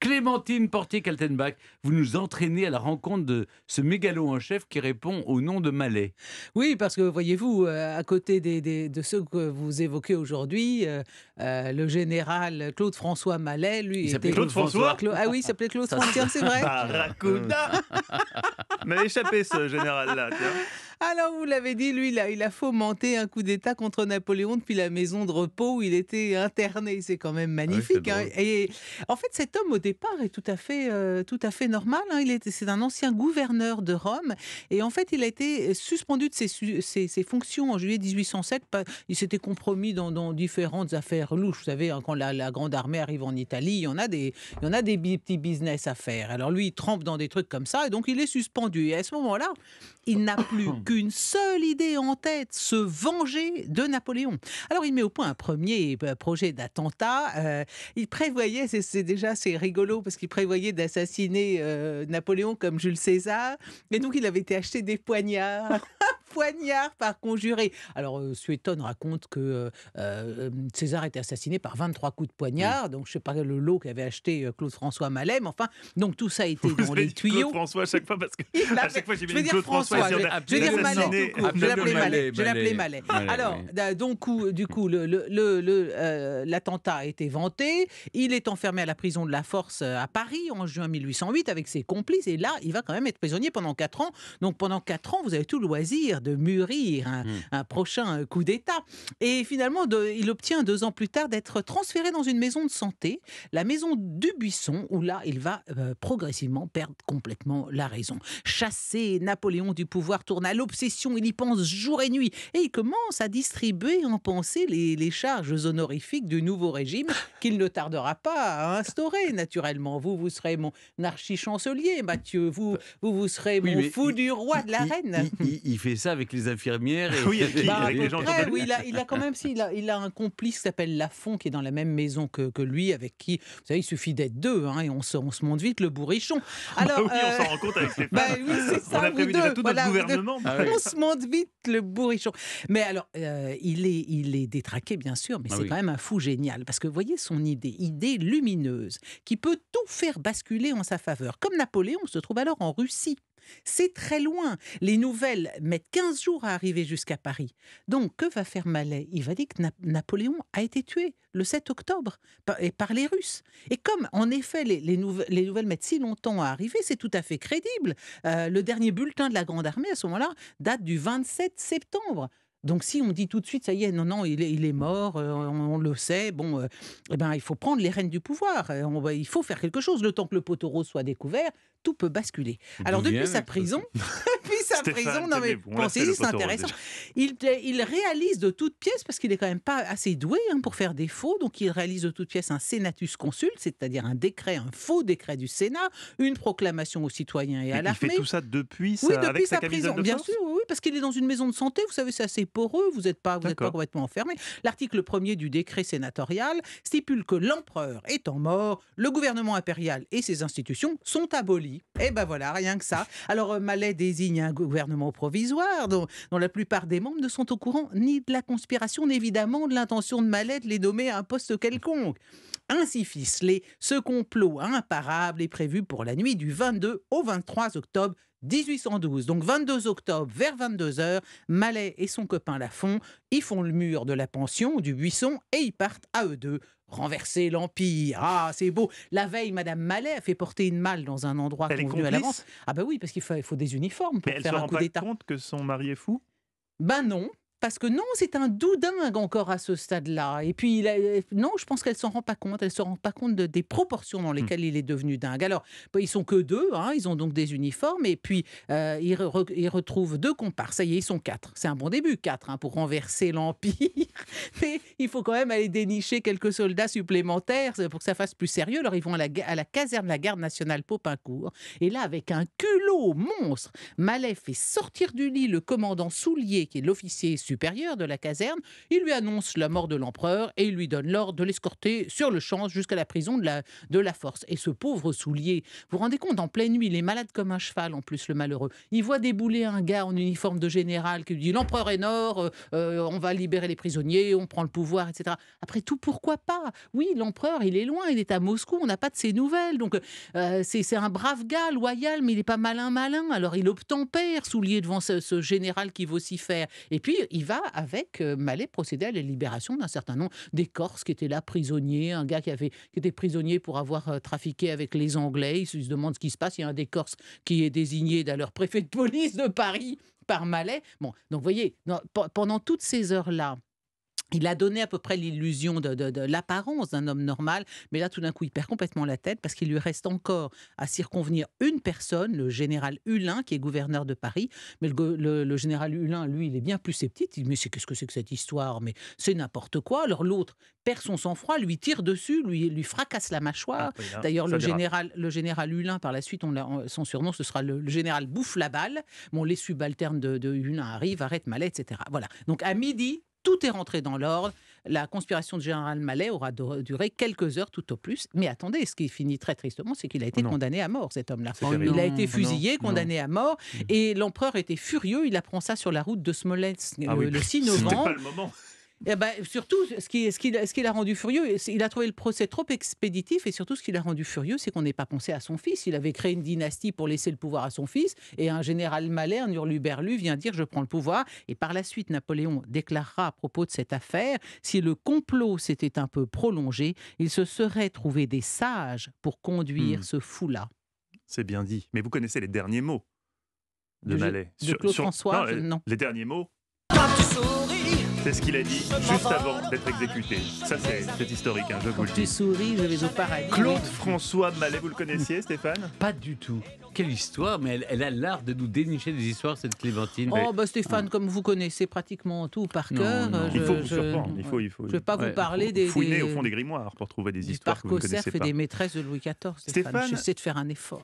Clémentine Portier-Kaltenbach, vous nous entraînez à la rencontre de ce mégalo en chef qui répond au nom de Malais. Oui, parce que voyez-vous, euh, à côté de ceux que vous évoquez aujourd'hui, euh, euh, le général Claude-François Malais, lui. Il s'appelait Claude-François Ah oui, il s'appelait Claude-François, c'est vrai. Barracuda M'a échappé ce général-là, alors, vous l'avez dit, lui, là, il a fomenté un coup d'État contre Napoléon depuis la maison de repos où il était interné. C'est quand même ah magnifique. Hein. Et en fait, cet homme, au départ, est tout à fait, euh, tout à fait normal. Hein. Il C'est un ancien gouverneur de Rome. Et en fait, il a été suspendu de ses, ses, fonctions en juillet 1807. Il s'était compromis dans, différentes affaires louches. Vous savez, hein, quand la, la, Grande Armée arrive en Italie, il y en a des, il y en a des petits business à faire. Alors, lui, il trempe dans des trucs comme ça. Et donc, il est suspendu. Et à ce moment-là, il n'a plus que une seule idée en tête, se venger de Napoléon. Alors il met au point un premier euh, projet d'attentat. Euh, il prévoyait, c'est déjà c'est rigolo parce qu'il prévoyait d'assassiner euh, Napoléon comme Jules César. Et donc il avait été acheté des poignards. poignard par conjuré. Alors, euh, Suéton raconte que euh, euh hum, César était assassiné par 23 coups de poignard. Donc, je sais pas le lot qu'avait acheté euh, Claude-François Mallet, mais enfin, donc tout ça a été dans les tuyaux. Claude-François à chaque fois, parce que à chaque fois, j'ai mis Claude-François. Je, dire ah, Mallet, Je l'appelais Mallet. Je l'appelais Alors, donc, du coup, l'attentat a été vanté. Il est enfermé à la prison de la Force à Paris en juin 1808 avec ses complices. Et là, il va quand même être prisonnier pendant 4 ans. Donc, pendant 4 ans, vous avez tout le loisir de mûrir un, hmm. prochain euh, coup d'État. Et finalement, il obtient deux ans plus tard d'être transféré dans une maison de santé, la maison du Buisson, où là, il va euh, progressivement perdre complètement la raison. Chassé, Napoléon du pouvoir tourne à l'obsession, il y pense jour et nuit, et il commence à distribuer en pensée les, charges honorifiques du nouveau régime qu'il ne tardera pas à instaurer, naturellement. Vous, vous serez mon archi-chancelier, Mathieu, vous, vous, vous serez mon fou du roi, de la reine. il fait ça avec les infirmières et bah, les gens oui, il, a, il, a, quand même si, il, a, il a un complice qui s'appelle Lafont qui est dans la même maison que, que, lui, avec qui, vous savez, il suffit d'être deux hein, et on se, on se monte vite le bourrichon. Bah alors, oui, on euh, s'en rend compte avec ses Bah oui, c'est ça, on a prévu déjà tout notre gouvernement. Ah on se monte vite le bourrichon. Mais alors, euh, il, est, il est détraqué, bien sûr, mais ah c'est quand même un fou génial. Parce que vous voyez son idée, idée lumineuse, qui peut tout faire basculer en sa faveur. Comme Napoléon se trouve alors en Russie. C'est très loin. Les nouvelles mettent 15 jours à arriver jusqu'à Paris. Donc, que va faire Malais Il va dire que Napoléon a été tué le 7 octobre par, les Russes. Et comme, en effet, les, nouvelles mettent si longtemps à arriver, c'est tout à fait crédible. Euh, le dernier bulletin de la Grande Armée, à ce moment-là, date du 27 septembre. Donc si on dit tout de suite, ça y est, non, non, il est, mort, euh, on, le sait, bon, euh, eh ben, il faut prendre les rênes du pouvoir, euh, il faut faire quelque chose. Le temps que le poteau rose soit découvert, tout peut basculer. Alors depuis sa prison, sa prison. Non, mais pensez-y, c'est intéressant. Il, il, réalise de toutes pièces, parce qu'il est quand même pas assez doué hein, pour faire des faux, donc il réalise de toutes pièces un senatus consul c'est-à-dire un décret, un faux décret du Sénat, une proclamation aux citoyens et, à l'armée. Il fait tout ça depuis, sa, oui, depuis avec sa, prison, bien sûr, oui, parce qu'il est dans une maison de santé, vous savez, c'est assez poreux, vous n'êtes pas, pas complètement enfermé. L'article 1er du décret sénatorial stipule que l'empereur étant mort, le gouvernement impérial et ses institutions sont abolis. Et eh ben voilà, rien que ça. Alors, euh, Malais désigne un gouvernement provisoire dont, la plupart des membres ne sont au courant ni de la conspiration, ni évidemment de l'intention de Mallet de les nommer à un poste quelconque. Ainsi ficelé, ce complot imparable est prévu pour la nuit du 22 au 23 octobre 1812, donc 22 octobre vers 22h, Mallet et son copain Lafont y font le mur de la pension, du buisson, et ils partent à eux deux renverser l'Empire. Ah, c'est beau. La veille, Madame Mallet a fait porter une malle dans un endroit convenu à l'avance. Ah ben oui, parce qu'il faut, il faut des uniformes pour faire se compte que son mari est fou Ben non, parce que non, c'est un dingue encore à ce stade-là. Et puis, il non, je pense qu'elle s'en rend pas compte. Elle se rend pas compte de, des proportions dans hmm. lesquelles il est devenu dingue. Alors, bah, ils sont que deux, hein. ils ont donc des uniformes, et puis euh, ils, retrouvent deux compars. Ça y est, ils sont quatre. C'est un bon début, quatre, hein, pour renverser l'Empire. Mais il faut quand même aller dénicher quelques soldats supplémentaires euh, pour que ça fasse plus sérieux. Alors, ils vont à la, caserne de la garde nationale Popincourt. Et là, avec un culot monstre, Malais fait sortir du lit le commandant Soulier, qui est l'officier supérieur supérieur de la caserne. Il lui annonce la mort de l'empereur et il lui donne l'ordre de l'escorter sur le champ jusqu'à la prison de la, de la force. Et ce pauvre soulier, vous vous rendez compte, en pleine nuit, il est malade comme un cheval en plus, le malheureux. Il voit débouler un gars en uniforme de général qui lui dit l'empereur est mort, euh, euh, on va libérer les prisonniers, on prend le pouvoir, etc. Après tout, pourquoi pas Oui, l'empereur, il est loin, il est à Moscou, on n'a pas de ses nouvelles. Donc euh, c'est un brave gars, loyal, mais il n'est pas malin, malin. Alors il obtempère, soulier devant ce, général qui s'y faire. Et puis il va avec euh, Mallet procéder à la libération d'un certain nombre d'Écorces qui étaient là prisonniers, un gars qui, avait, qui était prisonnier pour avoir euh, trafiqué avec les Anglais. Il se demande ce qui se passe. Il y a un des Corses qui est désigné d'ailleurs préfet de police de Paris par Malais. Bon, donc vous voyez, pendant toutes ces heures-là, il a donné à peu près l'illusion de, l'apparence d'un homme normal, mais là tout d'un coup il perd complètement la tête parce qu'il lui reste encore à circonvenir une personne, le général Hulin, qui est gouverneur de Paris. Mais le, général Hulin, lui, il est bien plus sceptique. Il dit Mais c'est qu'est-ce que c'est que cette histoire Mais c'est n'importe quoi. Alors l'autre perd son sang-froid, lui tire dessus, lui, lui fracasse la mâchoire. Ah hein, D'ailleurs, le général, le général Hulin, par la suite, on son surnom, ce sera le, général Bouffe la balle. Bon, les subalternes de, de Hulin arrivent, arrêtent Mallet, etc. Voilà. Donc à midi, tout est rentré dans l'ordre. La conspiration de Général Mallet aura duré quelques heures tout au plus. Mais attendez, ce qui finit très tristement, c'est qu'il a été condamné à mort, cet homme-là. il a été fusillé, condamné à mort. Mm. Et l'empereur était furieux. Il apprend ça sur la route de Smolensk ah euh, le, 6 novembre. Pas le moment. Eh ben, surtout, ce qui, l'a rendu furieux, il a trouvé le procès trop expéditif et surtout ce qui l'a rendu furieux, c'est qu'on n'ait pas pensé à son fils. Il avait créé une dynastie pour laisser le pouvoir à son fils et un général malerne, hurluberlu, vient dire je prends le pouvoir. Et par la suite, Napoléon déclarera à propos de cette affaire si le complot s'était un peu prolongé, il se serait trouvé des sages pour conduire hmm. ce fou-là. C'est bien dit. Mais vous connaissez les derniers mots de, Malais De Claude François, non, Les derniers mots. C'est ce qu'il a dit juste avant d'être exécuté. Ça, c'est historique, hein, je vous le dis. Tu souris, je vais au paradis. Claude François Mallet, vous le connaissiez, Stéphane Pas du tout. Quelle histoire, mais elle, a l'art de nous dénicher des histoires, cette Clémentine. Oh, bah Stéphane, comme vous connaissez pratiquement tout par cœur. Je, faut vous Il faut je ne vais pas vous parler des. Fouiner au fond des grimoires pour trouver des histoires que vous ne connaissez pas. et des maîtresses de Louis XIV. Stéphane, Stéphane j'essaie de faire un effort.